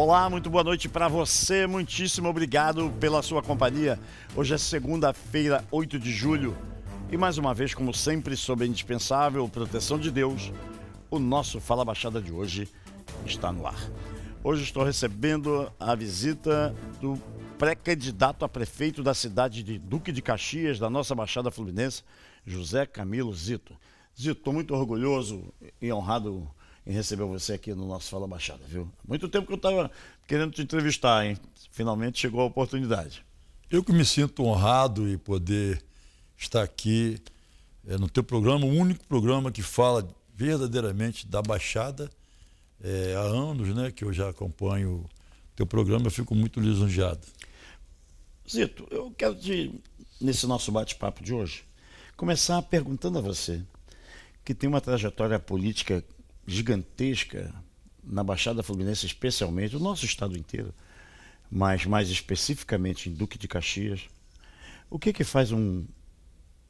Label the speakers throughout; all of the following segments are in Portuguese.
Speaker 1: Olá, muito boa noite para você. Muitíssimo obrigado pela sua companhia. Hoje é segunda-feira, 8 de julho. E mais uma vez, como sempre, sob a indispensável proteção de Deus, o nosso Fala Baixada de hoje está no ar. Hoje estou recebendo a visita do pré-candidato a prefeito da cidade de Duque de Caxias, da nossa Baixada Fluminense, José Camilo Zito. Zito, estou muito orgulhoso e honrado em receber você aqui no nosso Fala Baixada, viu? Muito tempo que eu estava querendo te entrevistar, hein? Finalmente chegou a oportunidade. Eu que me sinto honrado em poder estar aqui
Speaker 2: é, no teu programa, o único programa que fala verdadeiramente da Baixada. É, há anos né, que eu já acompanho teu programa, eu fico muito lisonjeado.
Speaker 1: Zito, eu quero te, nesse nosso bate-papo de hoje, começar perguntando a você, que tem uma trajetória política gigantesca na Baixada Fluminense, especialmente, no nosso estado inteiro, mas mais especificamente em Duque de Caxias. O que, que faz um,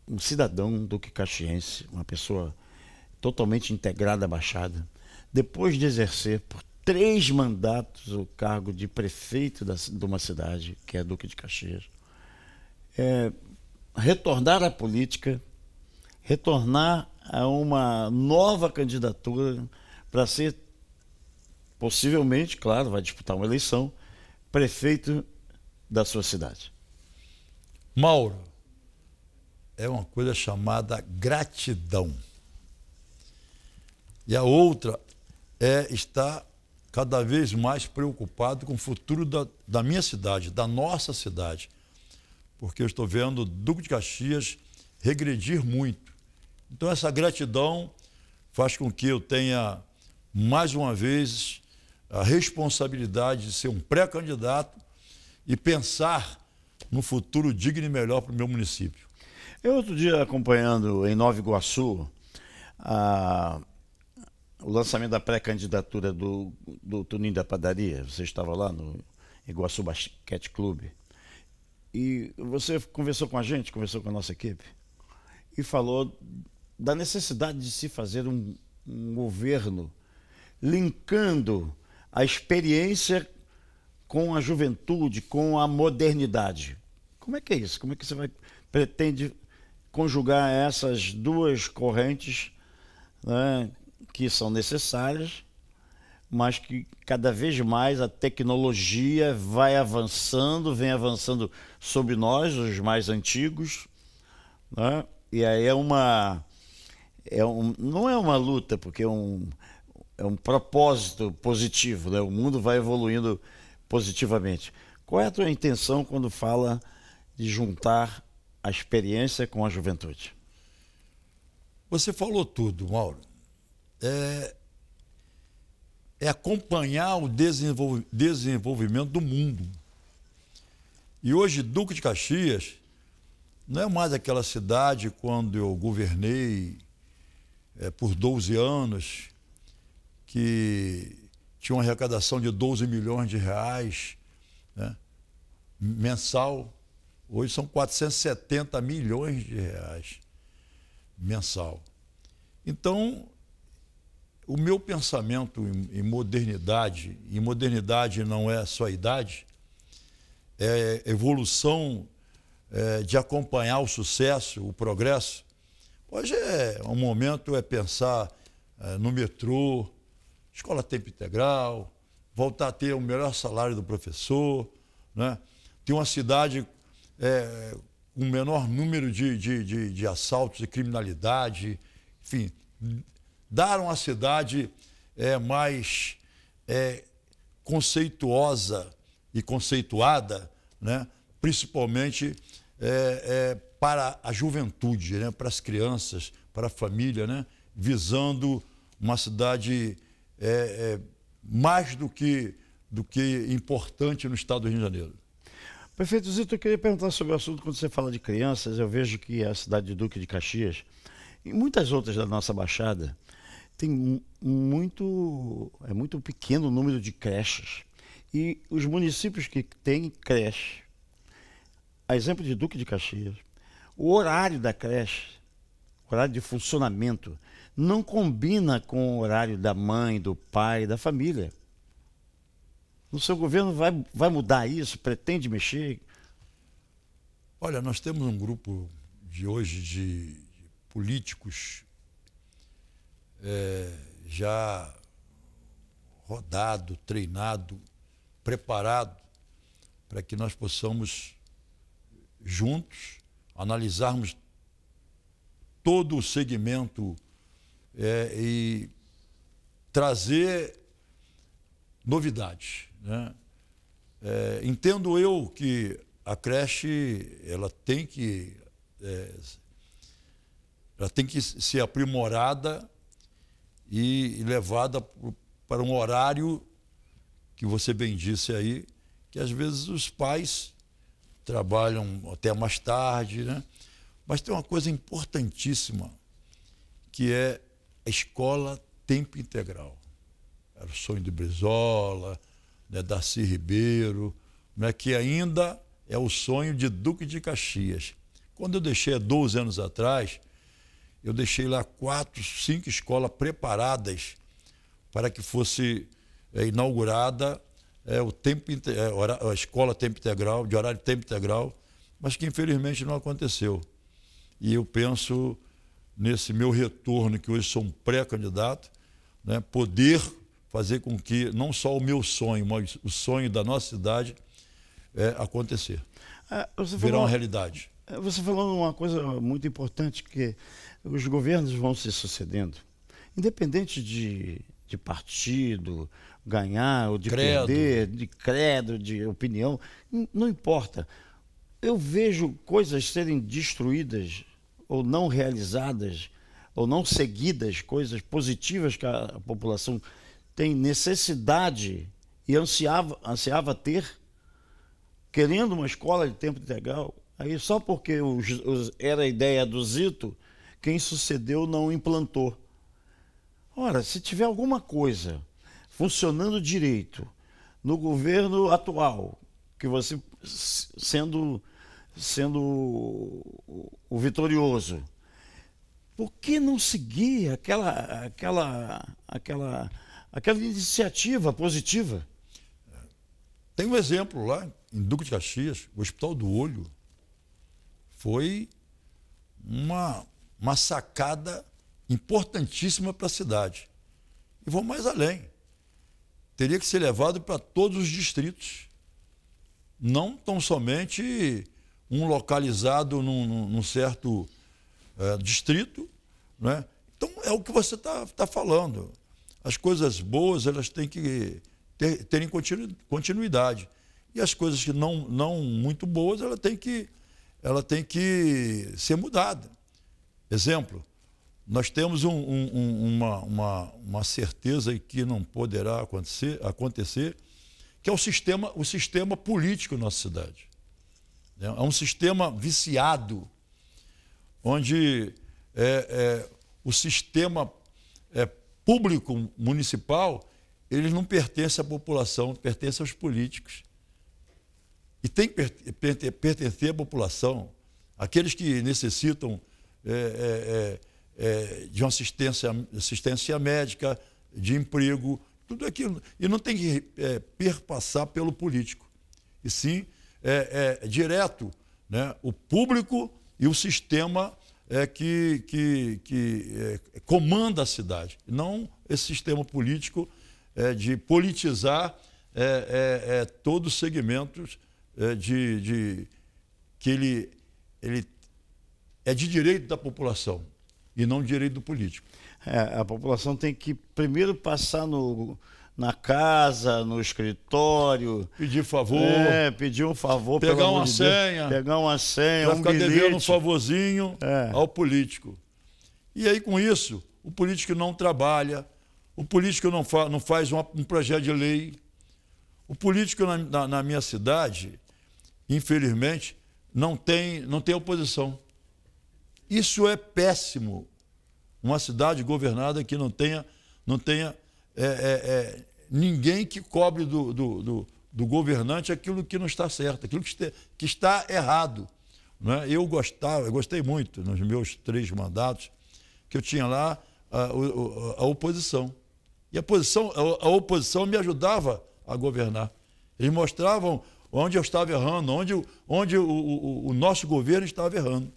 Speaker 1: um cidadão duque caxiense, uma pessoa totalmente integrada à Baixada, depois de exercer por três mandatos o cargo de prefeito da, de uma cidade, que é Duque de Caxias, é, retornar à política, retornar a uma nova candidatura para ser, possivelmente, claro, vai disputar uma eleição, prefeito da sua cidade.
Speaker 2: Mauro, é uma coisa chamada gratidão. E a outra é estar cada vez mais preocupado com o futuro da, da minha cidade, da nossa cidade. Porque eu estou vendo o Duque de Caxias regredir muito. Então, essa gratidão faz com que eu tenha, mais uma vez, a responsabilidade de ser um pré-candidato
Speaker 1: e pensar num futuro digno e melhor para o meu município. Eu, outro dia, acompanhando em Nova Iguaçu a, o lançamento da pré-candidatura do, do Tuninho da Padaria, você estava lá no Iguaçu Basquete Clube, e você conversou com a gente, conversou com a nossa equipe, e falou da necessidade de se fazer um, um governo linkando a experiência com a juventude, com a modernidade. Como é que é isso? Como é que você vai, pretende conjugar essas duas correntes né, que são necessárias, mas que cada vez mais a tecnologia vai avançando, vem avançando sobre nós, os mais antigos, né? e aí é uma é um, não é uma luta, porque é um, é um propósito positivo, né? o mundo vai evoluindo positivamente. Qual é a tua intenção quando fala de juntar a experiência com a juventude? Você falou tudo, Mauro. É,
Speaker 2: é acompanhar o desenvolv... desenvolvimento do mundo. E hoje, Duque de Caxias não é mais aquela cidade quando eu governei é, por 12 anos, que tinha uma arrecadação de 12 milhões de reais né, mensal. Hoje são 470 milhões de reais mensal. Então, o meu pensamento em, em modernidade, e modernidade não é só idade, é evolução é, de acompanhar o sucesso, o progresso Hoje é um momento é pensar é, no metrô, escola tempo integral, voltar a ter o melhor salário do professor, né? Ter uma cidade é, com um menor número de, de, de, de assaltos e criminalidade, enfim, dar uma cidade é, mais é, conceituosa e conceituada, né? principalmente é, é, para a juventude, né? para as crianças, para a família, né? visando uma cidade
Speaker 1: é, é, mais do que, do que importante no estado do Rio de Janeiro. Prefeito Zito, eu queria perguntar sobre o assunto. Quando você fala de crianças, eu vejo que a cidade de Duque de Caxias e muitas outras da nossa Baixada tem muito, é muito pequeno o número de creches. E os municípios que têm creche, a exemplo de Duque de Caxias, o horário da creche, horário de funcionamento, não combina com o horário da mãe, do pai, da família. No seu governo vai, vai mudar isso? Pretende mexer? Olha, nós temos um grupo de hoje de
Speaker 2: políticos é, já rodado, treinado, preparado para que nós possamos juntos analisarmos todo o segmento é, e trazer novidades. Né? É, entendo eu que a creche ela tem que é, ela tem que ser aprimorada e, e levada para um horário que você bem disse aí, que às vezes os pais trabalham até mais tarde, né? Mas tem uma coisa importantíssima, que é a escola tempo integral. Era o sonho de Brizola, né, Darcy Ribeiro, né, que ainda é o sonho de Duque de Caxias. Quando eu deixei, 12 anos atrás, eu deixei lá quatro, cinco escolas preparadas para que fosse é, inaugurada é, o tempo, é, a escola tempo integral, de horário tempo integral, mas que infelizmente não aconteceu. E eu penso nesse meu retorno, que hoje sou um pré-candidato, né, poder fazer com que não só o meu sonho, mas o sonho da nossa cidade é,
Speaker 1: acontecer. Ah, você virar falou, uma realidade. Ah, você falou uma coisa muito importante, que os governos vão se sucedendo. Independente de de partido, ganhar ou de credo. perder, de credo, de opinião, não importa. Eu vejo coisas serem destruídas ou não realizadas ou não seguidas, coisas positivas que a população tem necessidade e ansiava, ansiava ter, querendo uma escola de tempo integral. Aí só porque os, os, era a ideia do Zito, quem sucedeu não implantou. Ora, se tiver alguma coisa funcionando direito no governo atual, que você sendo sendo o vitorioso, por que não seguir aquela aquela aquela aquela iniciativa positiva? Tem um exemplo lá em Duque
Speaker 2: de Caxias, o Hospital do Olho foi uma, uma sacada importantíssima para a cidade. E vou mais além. Teria que ser levado para todos os distritos. Não tão somente um localizado num, num certo é, distrito. Né? Então, é o que você está tá falando. As coisas boas, elas têm que ter, terem continuidade. E as coisas que não, não muito boas, ela tem que, ela tem que ser mudada. Exemplo, nós temos um, um, uma, uma, uma certeza que não poderá acontecer, acontecer, que é o sistema, o sistema político na nossa cidade. É, é um sistema viciado, onde é, é, o sistema é, público municipal ele não pertence à população, pertence aos políticos. E tem que pertencer à população. Aqueles que necessitam é, é, é é, de uma assistência, assistência médica, de emprego, tudo aquilo. E não tem que é, perpassar pelo político, e sim é, é, é direto né, o público e o sistema é, que, que, que é, comanda a cidade, não esse sistema político de politizar todos os segmentos de, de, que ele, ele é de direito da população
Speaker 1: e não direito do político. É, a população tem que primeiro passar no, na casa, no escritório. Pedir favor. É, pedir um favor. Pegar uma de senha. Deus, pegar uma senha, um ficar devendo um favorzinho é. ao político.
Speaker 2: E aí, com isso, o político não trabalha, o político não, fa não faz uma, um projeto de lei. O político na, na, na minha cidade, infelizmente, não tem, não tem oposição. Isso é péssimo. Uma cidade governada que não tenha, não tenha é, é, é, ninguém que cobre do, do, do, do, governante aquilo que não está certo, aquilo que, este, que está errado. É? Eu gostava, eu gostei muito nos meus três mandatos que eu tinha lá a, a, a oposição. E a, posição, a, a oposição me ajudava a governar. Eles mostravam onde eu estava errando, onde, onde o, o, o nosso governo estava errando.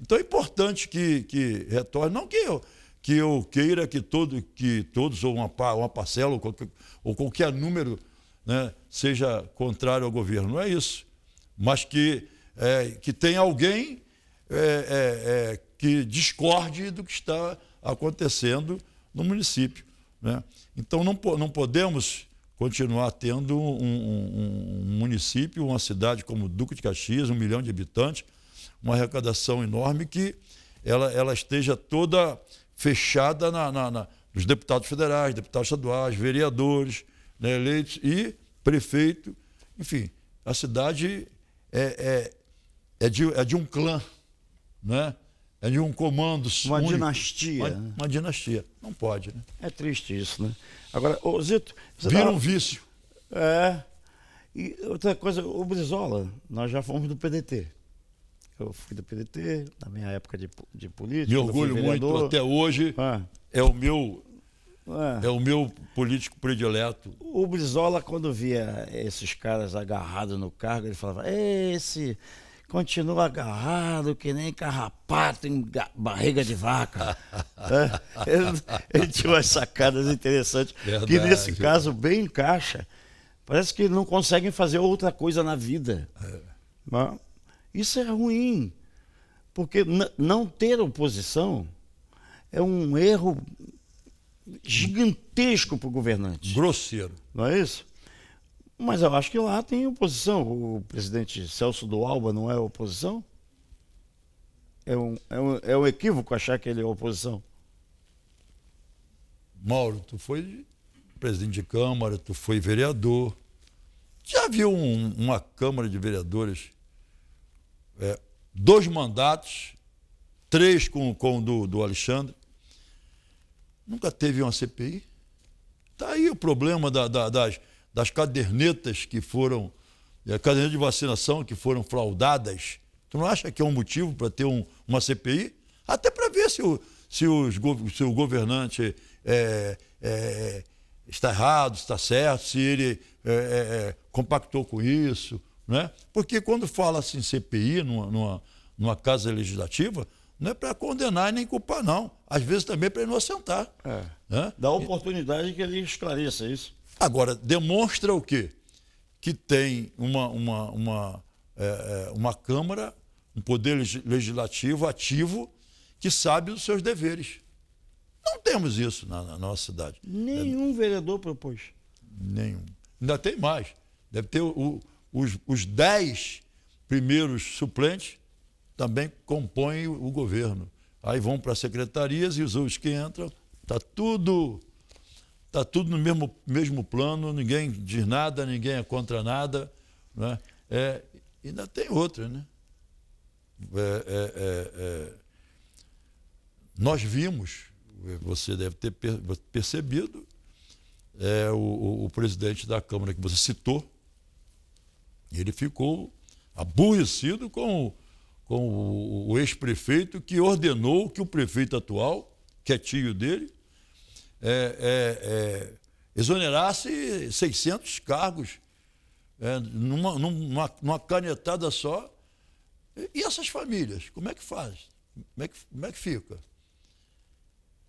Speaker 2: Então é importante que, que retorne, não que eu, que eu queira que, todo, que todos, ou uma, uma parcela, ou qualquer, ou qualquer número, né, seja contrário ao governo. Não é isso. Mas que, é, que tem alguém é, é, é, que discorde do que está acontecendo no município. Né? Então não, não podemos continuar tendo um, um, um, município, uma cidade como Duque de Caxias, um milhão de habitantes, uma arrecadação enorme que ela, ela esteja toda fechada na, na, na nos deputados federais, deputados estaduais, vereadores né, eleitos e prefeito. Enfim, a cidade é, é, é, de, é de um clã, né? é de um comando
Speaker 1: Uma único. dinastia. Uma, né? uma, dinastia. Não pode, né? É triste isso, né? Agora, ô Zito... Vira tava... Tá- um vício. É. E outra coisa, o Brizola, nós já fomos do PDT. Eu fui do PDT, na minha época de, de política. Me orgulho muito, até hoje ah. é o meu. É. é o meu político predileto. O Brizola, quando via esses caras agarrados no cargo, ele falava: esse continua agarrado que nem carrapato em barriga de vaca. É. ele, ele, tinha umas sacadas interessantes, Verdade. que nesse caso bem encaixa. Parece que não conseguem fazer outra coisa na vida. É. Mas, isso é ruim, porque não ter oposição é um erro gigantesco para o governante. Grosseiro. Não é isso? Mas eu acho que lá tem oposição. O presidente Celso do Alba não é oposição? É um, é um, é um equívoco achar que ele é oposição. Mauro, tu foi
Speaker 2: presidente de Câmara, tu foi vereador. Já viu um, uma Câmara de Vereadores é, dois mandatos, três com, com o do, do Alexandre. Nunca teve uma CPI. Está aí o problema da, da, das, das cadernetas que foram, a é, caderneta de vacinação que foram fraudadas. Tu não acha que é um motivo para ter um, uma CPI? Até para ver se o, se, os, se o governante é, é, está errado, está certo, se ele é, é, é compactou com isso, né? Porque quando fala-se em assim, CPI numa, numa, numa casa legislativa, não é para condenar nem culpar, não. Às vezes também é para inocentar. É. Né? Dá oportunidade que ele esclareça isso. Agora, demonstra o quê? Que tem uma, uma, uma, é, é uma Câmara, um poder legislativo ativo que sabe dos seus deveres. Não temos isso na, na nossa cidade.
Speaker 1: Nenhum é, vereador propôs.
Speaker 2: Nenhum. Ainda tem mais. Deve ter o os, os dez primeiros suplentes também compõem o governo. Aí vão para as secretarias e os outros que entram, está tudo, tá tudo no mesmo, mesmo plano, ninguém diz nada, ninguém é contra nada. Né? É, ainda tem outra, né? É, é, é, é. nós vimos, você deve ter percebido, é, o, o presidente da Câmara que você citou, ele ficou aborrecido com, com o, o ex-prefeito que ordenou que o prefeito atual, que é tio dele, é, é, é, exonerasse 600 cargos é, numa, numa, numa, canetada só. E essas famílias, como é que faz? Como é que, como é que fica?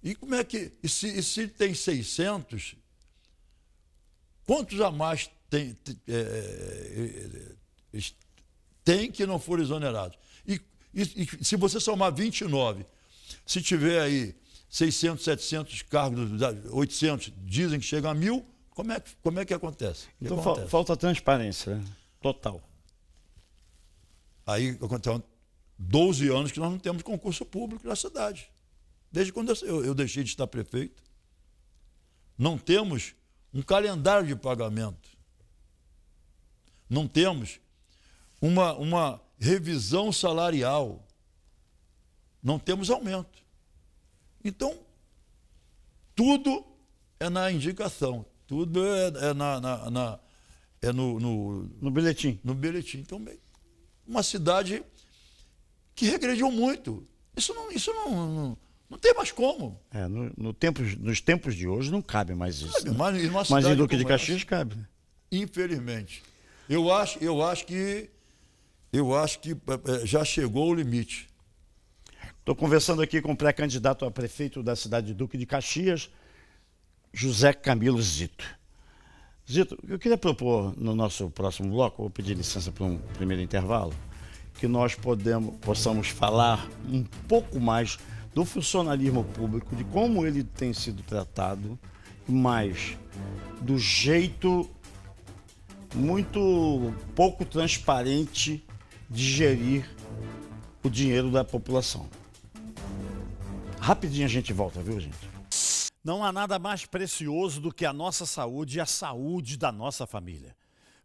Speaker 2: E como é que. E se, e se tem 600, quantos a mais tem, tem, é, é, é, é tem que não for exonerado. E, e, e, se você somar 29, se tiver aí 600, 700 cargos, 800, dizem que chega a mil, como é, como é que acontece? Então acontece. falta transparência né? total. Aí aconteceu 12 então, anos que nós não temos concurso público na cidade. Desde quando eu, eu deixei de estar prefeito. Não temos um calendário de pagamento não temos uma, uma revisão salarial, não temos aumento. Então, tudo é na indicação, tudo é, é na, na, na, é no, no, no bilhetim. No bilhetim. Então, uma cidade que regrediu muito. Isso não, isso não, não, não tem mais como.
Speaker 1: É, no, no nos tempos de hoje não cabe mais isso. Cabe, né? mas, mas em Duque de Caxias
Speaker 2: cabe. Né? Infelizmente. Eu acho, eu acho que
Speaker 1: eu acho que eh, eh, já chegou o limite. Estou conversando aqui com o pré-candidato a prefeito da cidade de Duque de Caxias, José Camilo Zito. Zito, eu queria propor no nosso próximo bloco, vou pedir licença para um primeiro intervalo, que nós podemos, possamos falar um pouco mais do funcionalismo público, de como ele tem sido tratado, mas do jeito muito pouco transparente de gerir o dinheiro da população. Rapidinho a gente volta, viu, gente? Não há nada mais precioso do que a nossa saúde e a saúde da nossa família,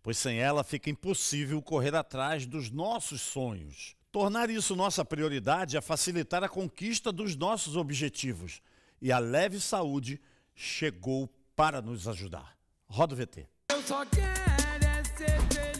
Speaker 1: pois sem ela fica impossível correr atrás dos nossos sonhos. Tornar isso nossa prioridade é facilitar a conquista dos nossos objetivos. E a Leve Saúde chegou para nos ajudar. Roda o VT. Eu só quero Satan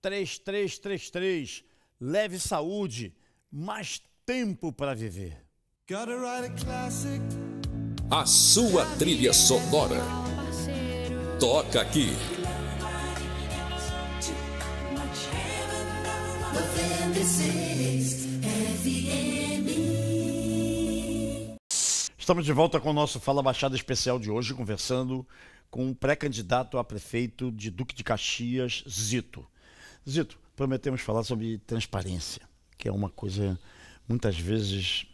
Speaker 1: 3333. Leve saúde, mais tempo para viver.
Speaker 2: A sua trilha sonora. Toca aqui.
Speaker 1: Estamos de volta com o nosso Fala Baixada Especial de hoje, conversando com o um pré-candidato a prefeito de Duque de Caxias, Zito. Zito, prometemos falar sobre transparência, que é uma coisa muitas vezes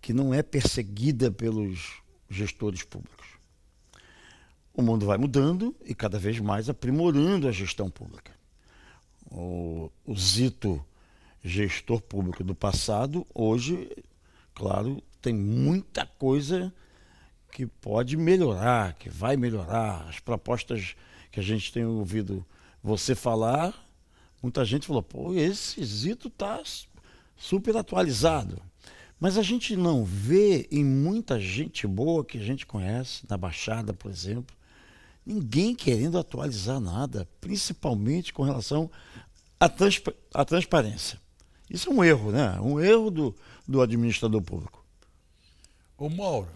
Speaker 1: que não é perseguida pelos gestores públicos. O mundo vai mudando e cada vez mais aprimorando a gestão pública. O, o Zito, gestor público do passado, hoje, claro, tem muita coisa que pode melhorar, que vai melhorar. As propostas que a gente tem ouvido você falar, muita gente falou, pô, esse Zito tá super atualizado. Mas a gente não vê em muita gente boa que a gente conhece, na Baixada, por exemplo, ninguém querendo atualizar nada, principalmente com relação à, transpa à transparência. Isso é um erro, né? Um erro do, do administrador público.
Speaker 2: Ô Mauro,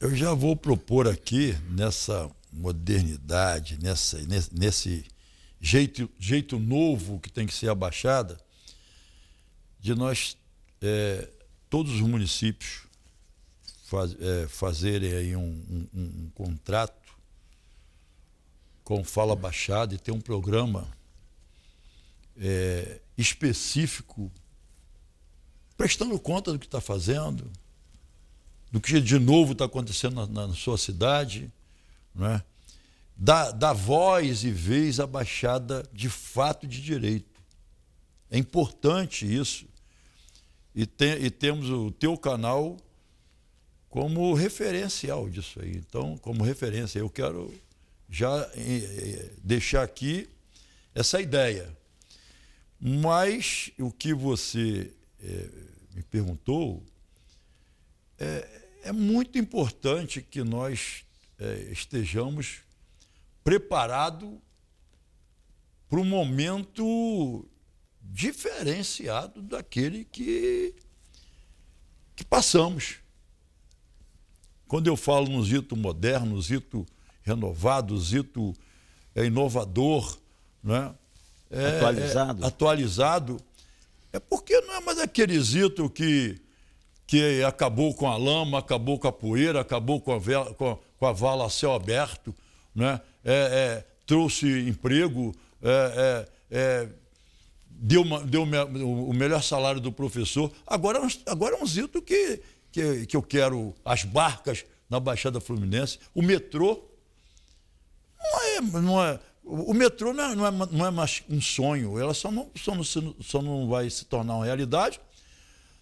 Speaker 2: eu já vou propor aqui, nessa modernidade, nessa, nesse jeito, jeito novo que tem que ser Baixada, de nós, é, todos os municípios, faz, é, fazerem aí um, um, um, contrato com Fala Baixada e ter um programa é, específico, prestando conta do que está fazendo, do que de novo está acontecendo na, na sua cidade, não é? da voz e vez à Baixada de fato de direito. É importante isso. E, tem, e temos o teu canal como referencial disso aí. Então, como referência, eu quero já eh, eh, deixar aqui essa ideia. Mas o que você é, me perguntou é, é, muito importante que nós é, estejamos preparado para um momento diferenciado daquele que, que passamos. Quando eu falo no Zito moderno, Zito renovado, Zito é, inovador, né? É, atualizado. É, atualizado, é porque não é mais aquele Zito que, que acabou com a lama, acabou com a poeira, acabou com a, vela, com, com a vala a céu aberto né? É, é, trouxe emprego, é, é, é deu, uma, deu o melhor salário do professor. Agora, é agora é um zito que, que, que eu quero as barcas na Baixada Fluminense, o metrô. Não é, não é, o metrô não é, não é, não é mais um sonho, ela só não, só, não, só não vai se tornar uma realidade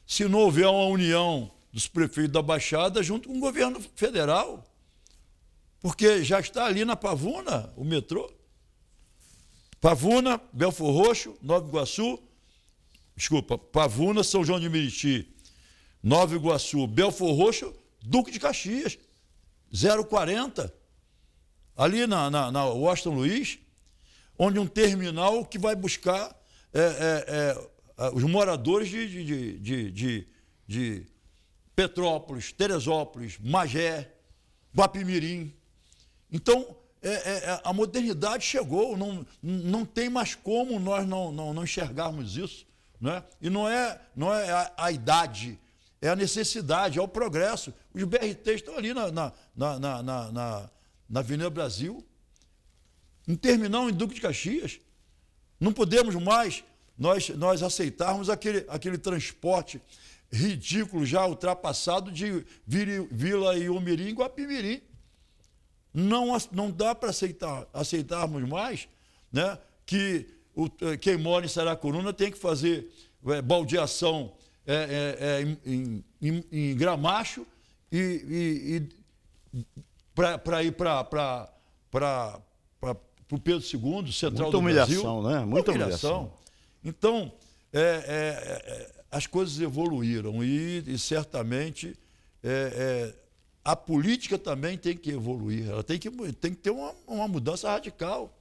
Speaker 2: se não houver uma união dos prefeitos da Baixada junto com o governo federal. Porque já está ali na Pavuna o metrô. Pavuna, Belfor Roxo, Nova Iguaçu, desculpa, Pavuna, São João de Meriti, Nova Iguaçu, Belfor Roxo, Duque de Caxias, 040, ali na, na, na Washington Luiz, onde um terminal que vai buscar é, é, é, os moradores de, de, de, de, de Petrópolis, Teresópolis, Magé, Guapimirim, então, é, é, é, a modernidade chegou, não, não tem mais como nós não, não, não enxergarmos isso. Né? E não é, não é a, a idade, é a necessidade, é o progresso. Os BRTs estão ali na, na, na, na, na, na Avenida Brasil, em terminal em Duque de Caxias. Não podemos mais nós, nós aceitarmos aquele, aquele transporte ridículo, já ultrapassado, de Vila e Umirim, Guapimirim. Não, não dá para aceitar, aceitarmos mais né, que o, eh, quem mora em Saracoruna tem que fazer é, baldeação é, é, em, em, em, Gramacho e, e, e para ir para o Pedro II, central Muita do Brasil. Muita humilhação, né? Muita humilhação. Então, é, é, é, as coisas evoluíram e, e certamente é, a política também tem que evoluir, ela tem que, tem que ter uma, uma mudança radical.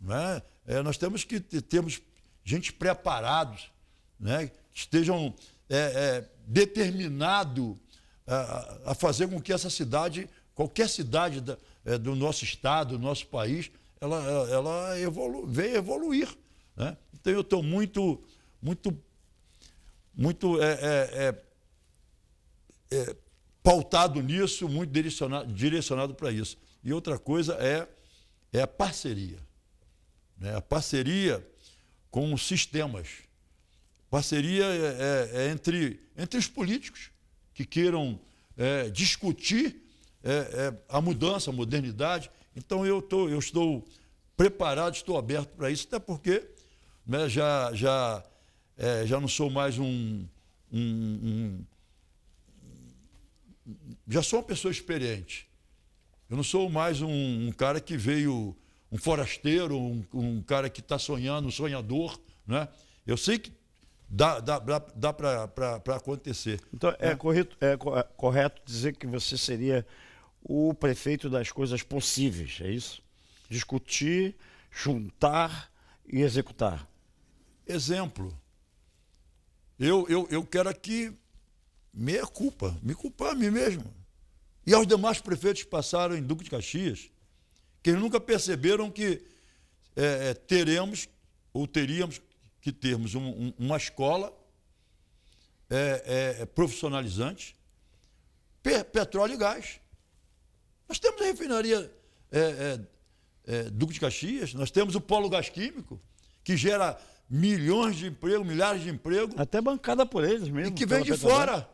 Speaker 2: Né? É, nós temos que ter temos gente preparados, né? que estejam é, é, determinados a, a, fazer com que essa cidade, qualquer cidade da, é, do nosso estado, do nosso país, ela, ela, evolu, venha evoluir. Né? Então eu estou muito, muito, muito é, é, é, é pautado nisso, muito direcionado, direcionado para isso. E outra coisa é, é a parceria. Né? A parceria com os sistemas. Parceria é, é, é entre, entre os políticos que queiram é, discutir é, é, a mudança, a modernidade. Então eu, tô, eu estou preparado, estou aberto para isso, até porque né, já, já, é, já não sou mais um, um, um já sou uma pessoa experiente. Eu não sou mais um, um cara que veio, um forasteiro, um, um cara que está sonhando, um sonhador. Né? Eu sei
Speaker 1: que dá, dá, dá, dá para acontecer. Então, é, né? é, correto, é correto dizer que você seria o prefeito das coisas possíveis, é isso? Discutir, juntar e executar. Exemplo.
Speaker 2: Eu, eu, eu quero aqui meia é culpa, me culpar a mim mesmo. E aos demais prefeitos que passaram em Duque de Caxias, que eles nunca perceberam que é, é teremos ou teríamos que termos um, um, uma escola é, é, é profissionalizante, pe, petróleo e gás. Nós temos a refinaria Duque de Caxias, nós temos o polo gás químico, que gera milhões de empregos, milhares de empregos. Até bancada por eles mesmo. E que vem de fora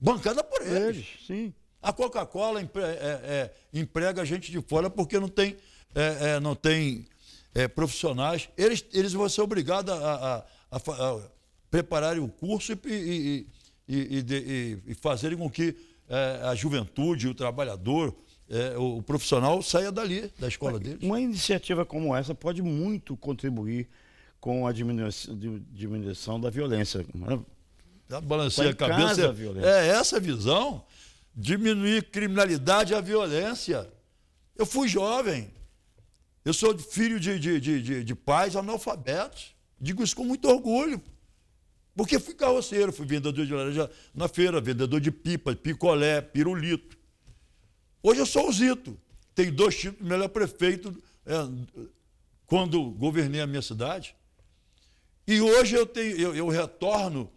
Speaker 2: bancada por eles. eles sim. A Coca-Cola empre, é, é, é emprega gente de fora porque não tem, é, é não tem é, profissionais. Eles, eles vão ser obrigados a, a, a, a prepararem o curso e, e, e, e, e fazerem com que a juventude, o trabalhador, o, profissional saia dali,
Speaker 1: da escola deles. Uma iniciativa como essa pode muito contribuir com a diminuição, diminuição da violência. Né? Tá, balanceia a cabeça.
Speaker 2: é essa visão. Diminuir criminalidade e a violência. Eu fui jovem. Eu sou filho de, de, de, de, de pais analfabetos. Digo isso com muito orgulho. Porque fui carroceiro, fui vendedor de laranja na feira, vendedor de pipa, picolé, pirulito. Hoje eu sou o Zito. Tenho dois títulos, melhor prefeito é, quando governei a minha cidade. E hoje eu, tenho, eu, eu retorno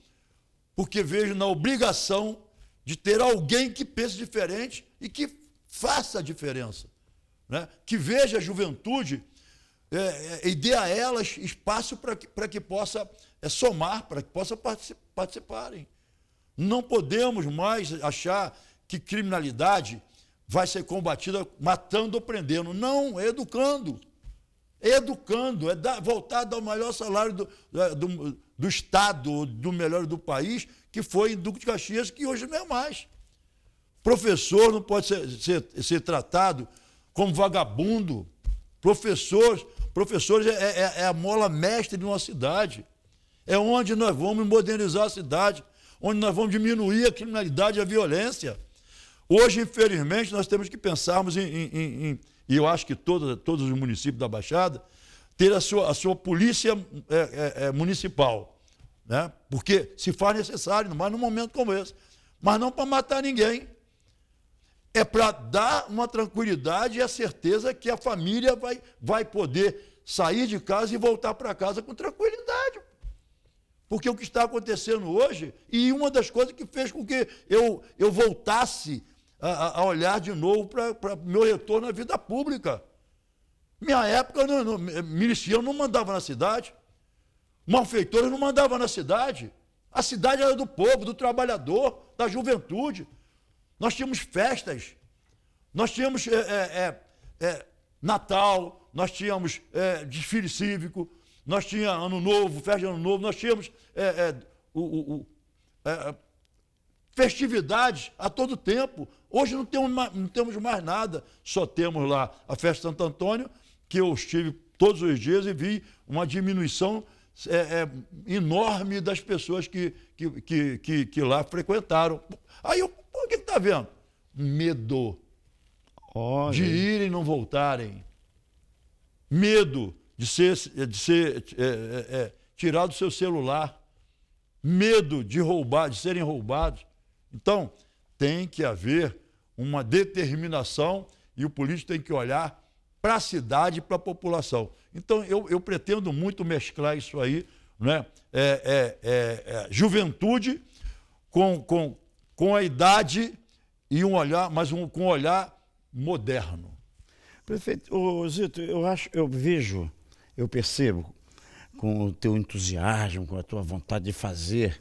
Speaker 2: porque vejo na obrigação de ter alguém que pense diferente e que faça a diferença, né? que veja a juventude é, é, e dê a elas espaço para que, pra que possa é, somar, para que possa particip, participarem. Não podemos mais achar que criminalidade vai ser combatida matando ou prendendo. Não, é educando educando, é da, voltado ao maior salário do, do, do Estado, do melhor do país, que foi em Duque de Caxias, que hoje não é mais. Professor não pode ser, ser, ser tratado como vagabundo. Professor, professores é, é, é, a mola mestre de uma cidade. É onde nós vamos modernizar a cidade, onde nós vamos diminuir a criminalidade e a violência. Hoje, infelizmente, nós temos que pensarmos em, em, em e eu acho que todo, todos os municípios da Baixada, ter a sua, a sua polícia é, é, é, municipal. Né? Porque se faz necessário, mas num momento como esse. Mas não para matar ninguém. É para dar uma tranquilidade e a certeza que a família vai, vai poder sair de casa e voltar para casa com tranquilidade. Porque o que está acontecendo hoje, e uma das coisas que fez com que eu, eu voltasse a, a olhar de novo para meu retorno à vida pública. Minha época, não, não, eh, miliciano não mandava na cidade, malfeitores não mandava na cidade. A cidade era do povo, do trabalhador, da juventude. Nós tínhamos festas, nós tínhamos é, é, é, Natal, nós tínhamos eh, desfile cívico, nós tínhamos Ano Novo, festa de Ano Novo, nós tínhamos eh, o, o, o, festividades a todo tempo. Hoje não temos, mais, não temos mais nada, só temos lá a festa Santo Antônio, que eu estive todos os dias e vi uma diminuição é, é, enorme das pessoas que, que, que, que, que lá frequentaram. Aí eu, o que está vendo? Medo Olha. de irem e não voltarem. Medo de ser, de ser é, é, é tirado do seu celular. Medo de roubar, de serem roubados. Então, tem que haver uma determinação e o político tem que olhar para a cidade e para a população. Então, eu, eu, pretendo muito mesclar isso aí, né? É, é, é, é, juventude com, com, com a idade e um olhar, mas um, com um olhar moderno.
Speaker 1: Prefeito, ô, Zito, eu, acho, eu vejo, eu percebo com o teu entusiasmo, com a tua vontade de fazer,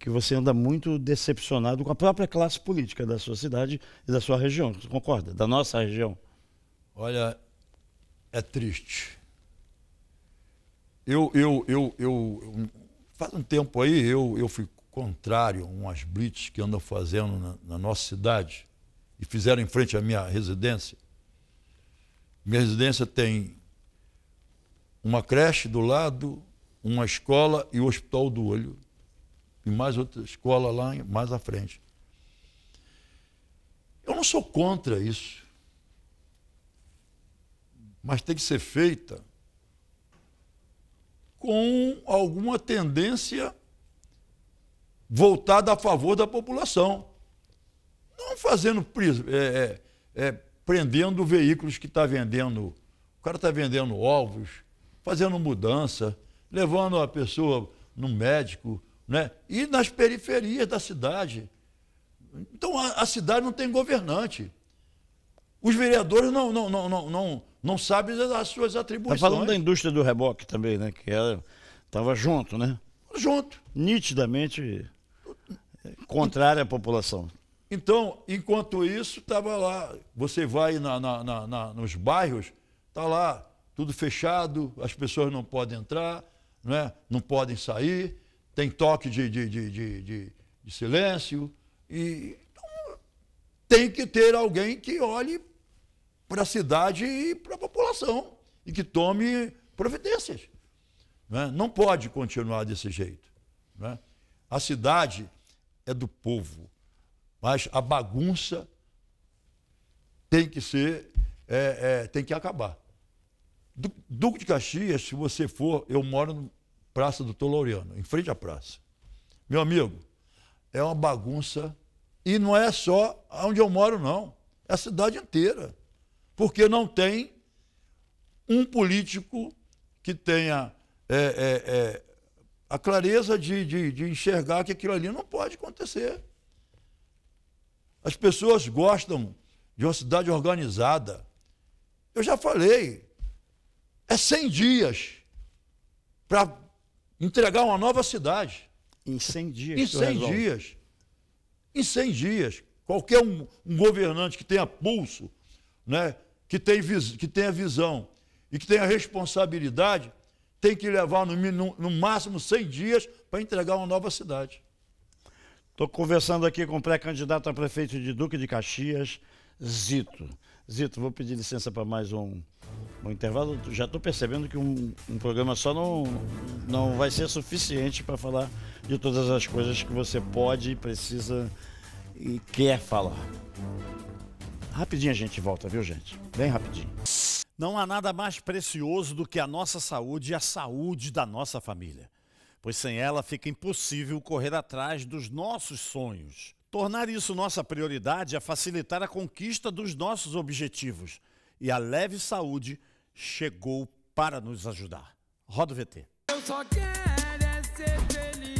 Speaker 1: que você anda muito decepcionado com a própria classe política da sua cidade e da sua região. Você concorda? Da nossa região.
Speaker 2: Olha, é triste. Eu, eu, eu, eu, faz um tempo aí eu, eu fui contrário a umas blitz que andam fazendo na, na nossa cidade e fizeram em frente à minha residência. Minha residência tem uma creche do lado, uma escola e o Hospital do Olho e mais outra escola lá mais à frente. Eu não sou contra isso. Mas tem que ser feita com alguma tendência voltada a favor da população. Não fazendo é, é, é, prendendo veículos que está vendendo. O cara está vendendo ovos, fazendo mudança, levando a pessoa no médico, né? e nas periferias da cidade. Então a, a cidade não tem governante. Os vereadores não, não, não, não, não, não sabem as suas tá atribuições. Está falando da
Speaker 1: indústria do reboque também, né? que ela estava junto, né? Junto. Nitidamente contrária à população. Então,
Speaker 2: enquanto isso, estava lá. Você vai na, na, na, na nos bairros, está lá tudo fechado, as pessoas não podem entrar, né não podem sair tem toque de, de, de, de, de silêncio. E então, tem que ter alguém que olhe para a cidade e para a população e que tome providências. Né? Não pode continuar desse jeito. Né? A cidade é do povo, mas a bagunça tem que ser, é, é, tem que acabar. Duque de Caxias, se você for, eu moro Praça do Toloriano, em frente à praça. Meu amigo, é uma bagunça e não é só onde eu moro, não. É a cidade inteira. Porque não tem um político que tenha é, é, é, a clareza de, de, de enxergar que aquilo ali não pode acontecer. As pessoas gostam de uma cidade organizada. Eu já falei, é 100 dias para entregar uma nova cidade. Em 100 dias. Em 100 dias. Em 100 dias. Qualquer um, um, governante que tenha pulso, né, que, tem, que tenha visão e que tenha responsabilidade, tem que levar no, no, no máximo 100 dias
Speaker 1: para entregar uma nova cidade. Estou conversando aqui com o pré-candidato a prefeito de Duque de Caxias, Zito. Zito, vou pedir licença para mais um no intervalo, já estou percebendo que um, um, programa só não, não vai ser suficiente para falar de todas as coisas que você pode, precisa e quer falar. Rapidinho a gente volta, viu, gente? Bem rapidinho. Não há nada mais precioso do que a nossa saúde e a saúde da nossa família, pois sem ela fica impossível correr atrás dos nossos sonhos. Tornar isso nossa prioridade é facilitar a conquista dos nossos objetivos e a leve saúde chegou para nos ajudar. Roda o VT. Eu só quero é ser feliz.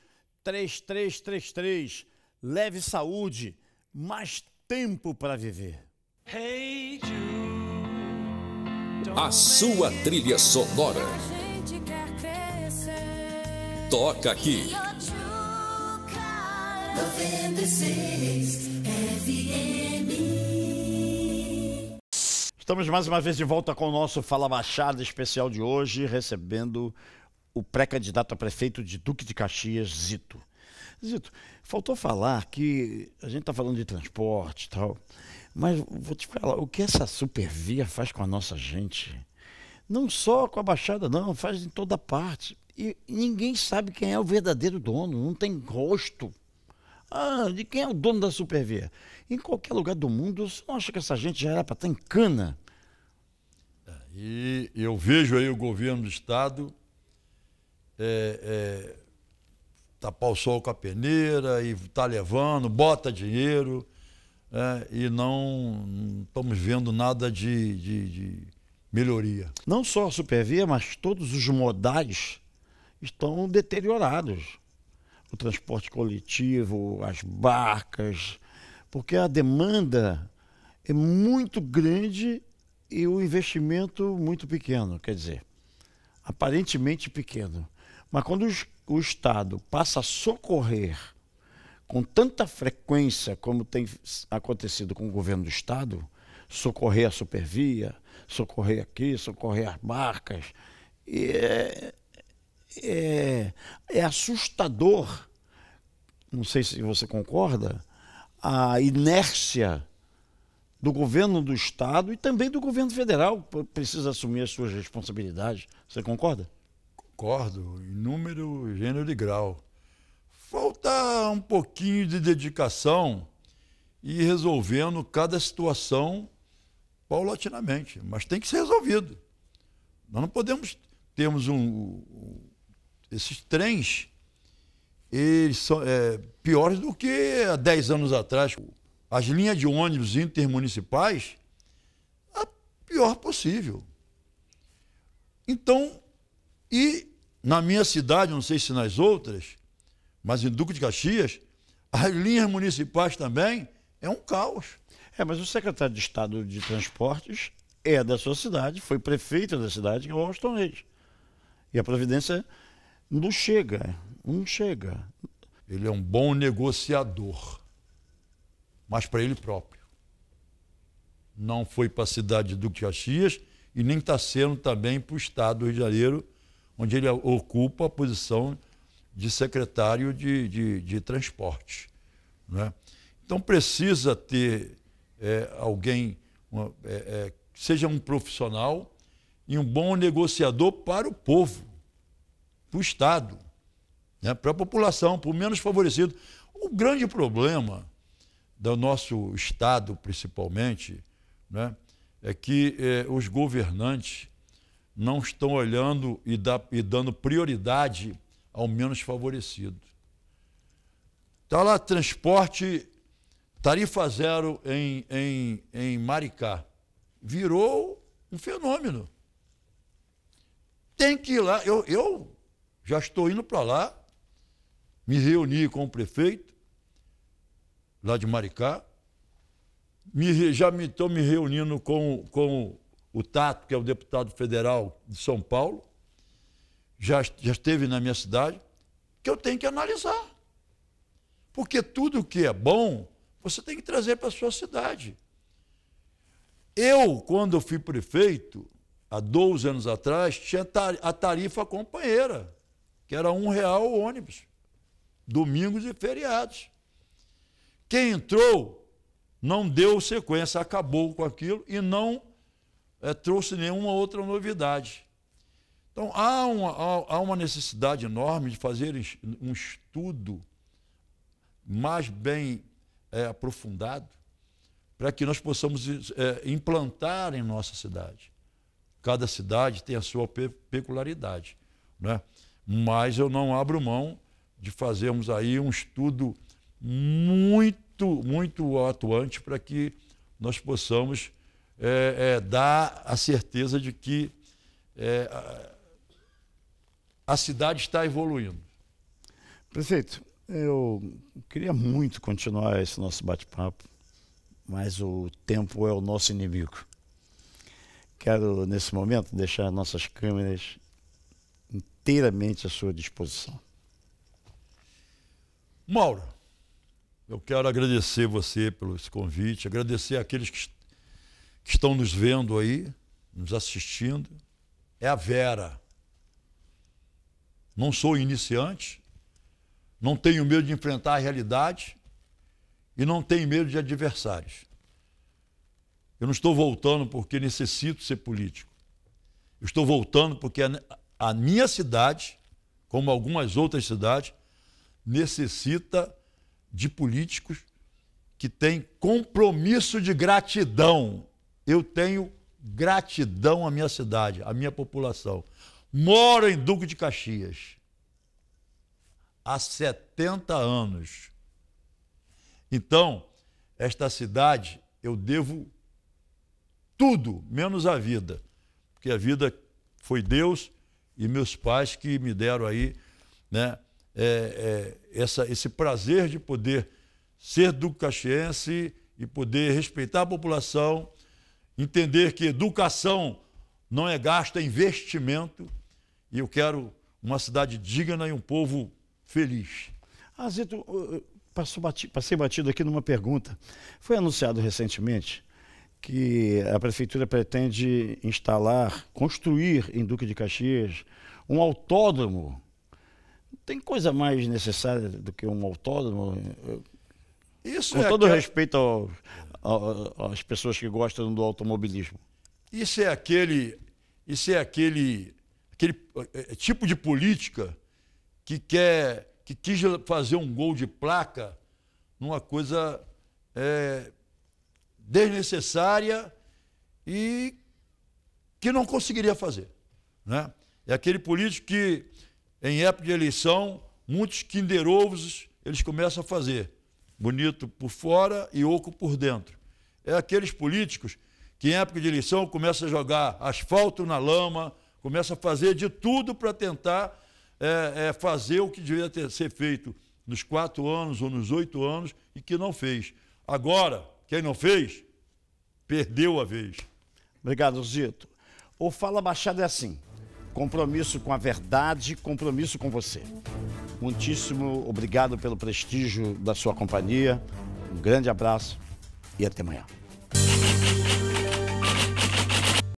Speaker 1: 3333. Leve saúde, mais tempo para viver. Hey Jude, a sua trilha sonora.
Speaker 2: Toca aqui.
Speaker 1: É Estamos mais uma vez de volta com o nosso Fala Baixada especial de hoje, recebendo o pré-candidato a prefeito de Duque de Caxias, Zito. Zito, faltou falar que a gente está falando de transporte e tal, mas vou te falar, o que essa supervia faz com a nossa gente? Não só com a Baixada, não, faz em toda parte. E ninguém sabe quem é o verdadeiro dono, não tem rosto. Ah, de quem é o dono da supervia? Em qualquer lugar do mundo, você não acha que essa gente já era para estar em cana?
Speaker 2: É, e eu vejo aí o governo do Estado é, é, tapar o sol com a peneira e tá levando, bota dinheiro. É, e não, não estamos vendo nada de, de, de, melhoria. Não só a Supervia,
Speaker 1: mas todos os modais estão deteriorados. O transporte coletivo, as barcas, porque a demanda é muito grande e o investimento muito pequeno, quer dizer, aparentemente pequeno. Mas quando o Estado passa a socorrer com tanta frequência como tem acontecido com o governo do Estado, socorrer a supervia, socorrer aqui, socorrer as barcas, é, é, é assustador, não sei se você concorda, a inércia do governo do Estado e também do governo federal precisa assumir as suas responsabilidades. Você concorda? acordo em número, gênero e grau.
Speaker 2: Falta um pouquinho de dedicação e resolvendo cada situação paulatinamente, mas tem que ser resolvido. Nós não podemos termos um, um esses trens eles são é, piores do que há 10 anos atrás. As linhas de ônibus intermunicipais, a pior possível. Então, e na minha cidade, não sei se nas outras, mas em
Speaker 1: Duque de Caxias, as linhas municipais também é um caos. É, mas o secretário de Estado de Transportes é da sua cidade, foi prefeito da cidade, que é o Austin Reis. E a providência não chega, não chega.
Speaker 2: Ele é um bom negociador, mas para ele próprio. Não foi para a cidade de Duque de Caxias e nem está sendo também para o Estado do Rio de Janeiro onde ele ocupa a posição de secretário de, de, de transporte. Né? Então precisa ter é, alguém, uma, é, é, seja um profissional e um bom negociador para o povo, para o Estado, né? para a população, para o menos favorecido. O grande problema do nosso Estado, principalmente, né? é que é, os governantes não estão olhando e, e dando prioridade ao menos favorecido. Está lá transporte tarifa zero em, em, em Maricá. Virou um fenômeno. Tem que ir lá. Eu, eu já estou indo para lá, me reuni com o prefeito lá de Maricá, me, já estou me, me reunindo com, com o Tato, que é o deputado federal de São Paulo, já, já esteve na minha cidade, que eu tenho que analisar. Porque tudo que é bom, você tem que trazer para a sua cidade. Eu, quando eu fui prefeito, há 12 anos atrás, tinha a tarifa companheira, que era um real o ônibus, domingos e feriados. Quem entrou não deu sequência, acabou com aquilo e não é, trouxe nenhuma outra novidade. Então, há uma, há uma necessidade enorme de fazer um estudo mais bem é, aprofundado para que nós possamos é, implantar em nossa cidade. Cada cidade tem a sua pe peculiaridade, né? mas eu não abro mão de fazermos aí um estudo muito, muito atuante para que nós possamos é, é, dá a certeza de que é, a, cidade está evoluindo.
Speaker 1: Prefeito, eu queria muito continuar esse nosso bate-papo, mas o tempo é o nosso inimigo. Quero, nesse momento, deixar nossas câmeras inteiramente à sua disposição.
Speaker 2: Mauro, eu quero agradecer você pelo esse convite, agradecer aqueles que que estão nos vendo aí, nos assistindo, é a Vera. Não sou iniciante, não tenho medo de enfrentar a realidade e não tenho medo de adversários. Eu não estou voltando porque necessito ser político. Eu estou voltando porque a minha cidade, como algumas outras cidades, necessita de políticos que têm compromisso de gratidão eu tenho gratidão à minha cidade, à minha população. Moro em Duque de Caxias há 70 anos. Então, esta cidade eu devo tudo, menos a vida, porque a vida foi Deus e meus pais que me deram aí, né, é, é, essa, esse prazer de poder ser caxiense e poder respeitar a população entender que educação não é gasto, é investimento.
Speaker 1: E eu quero uma cidade digna e um povo feliz. Azito, ah, passei batido aqui numa pergunta. Foi anunciado recentemente que a prefeitura pretende instalar, construir em Duque de Caxias um autódromo. Tem coisa mais necessária do que um autódromo?
Speaker 2: Isso Com é todo aquela...
Speaker 1: respeito ao, as pessoas que gostam do automobilismo.
Speaker 2: Isso é aquele, isso é aquele, aquele é, é, tipo de política que quer, que quis fazer um gol de placa numa coisa é, desnecessária e que não conseguiria fazer, né? É aquele político que, em época de eleição, muitos Kinder Ovos eles começam a fazer bonito por fora e oco por dentro. É aqueles políticos que em época de eleição começam a jogar asfalto na lama, começam a fazer de tudo para tentar é, é, fazer o que deveria ter, ser feito nos quatro anos ou nos oito anos e que não fez. Agora, quem não fez,
Speaker 1: perdeu a vez. Obrigado, Zito. O Fala Baixada é assim: compromisso com a verdade, compromisso com você. Muitíssimo obrigado pelo prestígio da sua companhia. Um grande abraço e até amanhã.